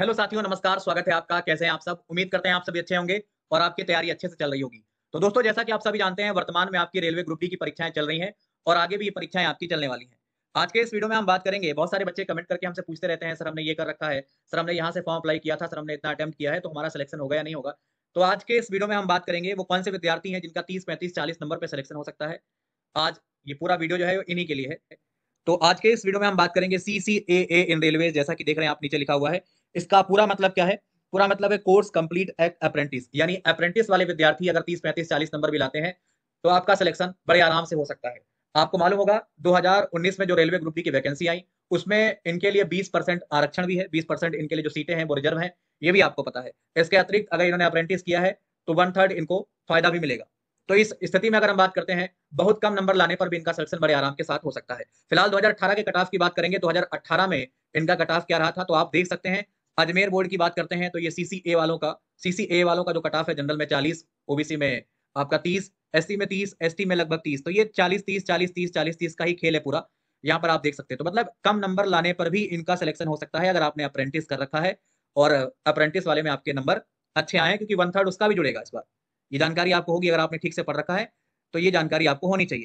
hello साथियों नमस्कार स्वागत है आपका कैसे हैं आप सब उम्मीद करते हैं आप सभी अच्छे होंगे और आपकी तैयारी अच्छे से चल रही होगी तो दोस्तों जैसा कि आप सभी जानते हैं वर्तमान में आपकी रेलवे ग्रुप डी की परीक्षाएं चल रही हैं और आगे भी ये परीक्षाएं आपकी चलने वाली हैं आज के इस वीडियो में हम बात करेंगे बहुत सारे बच्चे कमेंट करके हमसे पूछते रहते हैं सर हमने ये कर रखा है सर हमने यहाँ से फॉर्म अप्लाई किया था सर हमने इतना अटैम्प्ट किया है तो हमारा सिलेक्शन होगा या नहीं होगा तो आज के इस वीडियो में हम बात करेंगे वो कौन से विद्यार्थी हैं जिनका तीस पैंतीस चालीस नंबर पर सिलेक्शन हो सकता है आज ये पूरा वीडियो जो है इन्हीं के लिए है तो आज के इस वीडियो में हम बात करेंगे सी सी ए ए इन रेलवे जैसा कि देख रहे हैं आप नीचे लिखा हुआ है इसका पूरा मतलब क्या है पूरा मतलब है कोर्स कंप्लीट एट अप्रेंटिस यानी अप्रेंटिस वाले विद्यार्थी अगर तीस पैंतीस चालीस नंबर भी लाते हैं तो आपका सिलेक्शन बड़े आराम से हो सकता है आपको मालूम होगा 2019 में जो रेलवे ग्रुप डी की वैकेंसी आई उसमें इनके लिए 20 परसेंट आरक्षण भी है 20 परसेंट इनके लिए जो सीटें हैं वो रिजर्व हैं ये भी आपको पता है इसके अतिरिक्त अगर इन्होंने अप्रेंटिस किया है तो वन थर्ड इनको फायदा भी मिलेगा तो इस स्थिति में अगर हम बात करते हैं बहुत कम नंबर लाने पर भी इनका सिलेक्शन बड़े आराम के साथ हो सकता है फिलहाल दो के कट ऑफ की बात करेंगे दो में इनका कट ऑफ क्या रहा था तो आप देख सकते हैं अजमेर बोर्ड की बात करते हैं तो ये सीसीए वालों का सीसीए वालों का जो कट ऑफ है जनरल में चालीस ओबीसी में आपका तीस एस में तीस एस में लगभग तीस तो ये चालीस तीस चालीस तीस चालीस तीस का ही खेल है पूरा यहाँ पर आप देख सकते हैं तो मतलब कम नंबर लाने पर भी इनका सिलेक्शन हो सकता है अगर आपने अप्रेंटिस कर रखा है और अप्रेंटिस वाले में आपके नंबर अच्छे आए क्योंकि वन थर्ड उसका भी जुड़ेगा इस बार ये जानकारी आपको होगी अगर आपने ठीक से पढ़ रखा है तो ये जानकारी आपको होनी चाहिए